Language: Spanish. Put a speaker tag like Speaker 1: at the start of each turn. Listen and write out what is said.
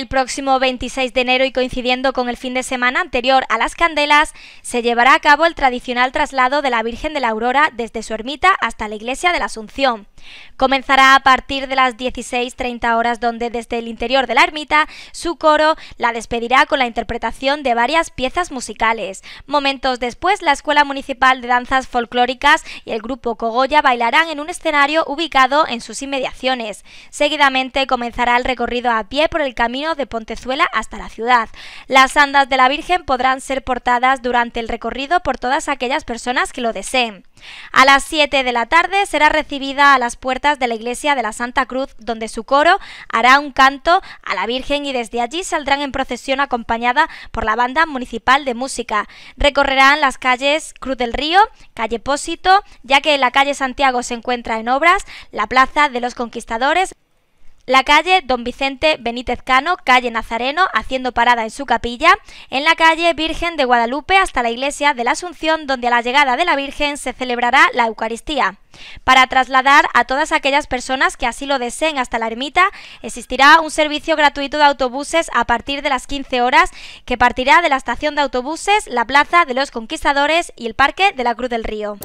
Speaker 1: El próximo 26 de enero y coincidiendo con el fin de semana anterior a las Candelas, se llevará a cabo el tradicional traslado de la Virgen de la Aurora desde su ermita hasta la iglesia de la Asunción. Comenzará a partir de las 16.30 horas donde desde el interior de la ermita su coro la despedirá con la interpretación de varias piezas musicales. Momentos después la Escuela Municipal de Danzas Folclóricas y el grupo Cogoya bailarán en un escenario ubicado en sus inmediaciones. Seguidamente comenzará el recorrido a pie por el camino de Pontezuela hasta la ciudad. Las andas de la Virgen podrán ser portadas durante el recorrido por todas aquellas personas que lo deseen. A las 7 de la tarde será recibida a las puertas de la iglesia de la Santa Cruz, donde su coro hará un canto a la Virgen y desde allí saldrán en procesión acompañada por la banda municipal de música. Recorrerán las calles Cruz del Río, calle Pósito, ya que la calle Santiago se encuentra en obras, la plaza de los conquistadores, la calle Don Vicente Benítez Cano, calle Nazareno, haciendo parada en su capilla, en la calle Virgen de Guadalupe hasta la iglesia de la Asunción, donde a la llegada de la Virgen se celebrará la Eucaristía. Para trasladar a todas aquellas personas que así lo deseen hasta la ermita, existirá un servicio gratuito de autobuses a partir de las 15 horas que partirá de la estación de autobuses, la Plaza de los Conquistadores y el Parque de la Cruz del Río.